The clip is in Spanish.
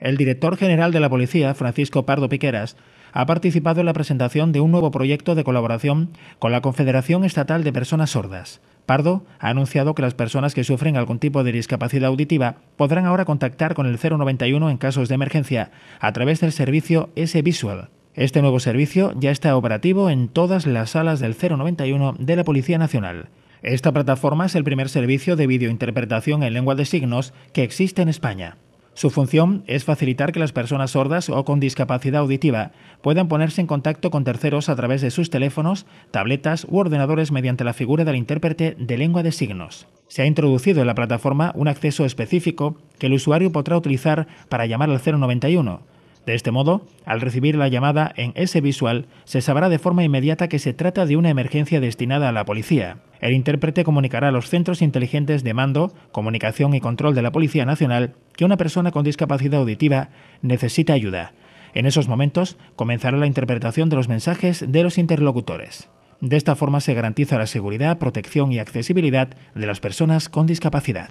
El director general de la policía, Francisco Pardo Piqueras, ha participado en la presentación de un nuevo proyecto de colaboración con la Confederación Estatal de Personas Sordas. Pardo ha anunciado que las personas que sufren algún tipo de discapacidad auditiva podrán ahora contactar con el 091 en casos de emergencia a través del servicio S-Visual. Este nuevo servicio ya está operativo en todas las salas del 091 de la Policía Nacional. Esta plataforma es el primer servicio de videointerpretación en lengua de signos que existe en España. Su función es facilitar que las personas sordas o con discapacidad auditiva puedan ponerse en contacto con terceros a través de sus teléfonos, tabletas u ordenadores mediante la figura del intérprete de lengua de signos. Se ha introducido en la plataforma un acceso específico que el usuario podrá utilizar para llamar al 091. De este modo, al recibir la llamada en ese visual, se sabrá de forma inmediata que se trata de una emergencia destinada a la policía. El intérprete comunicará a los centros inteligentes de mando, comunicación y control de la Policía Nacional que una persona con discapacidad auditiva necesita ayuda. En esos momentos comenzará la interpretación de los mensajes de los interlocutores. De esta forma se garantiza la seguridad, protección y accesibilidad de las personas con discapacidad.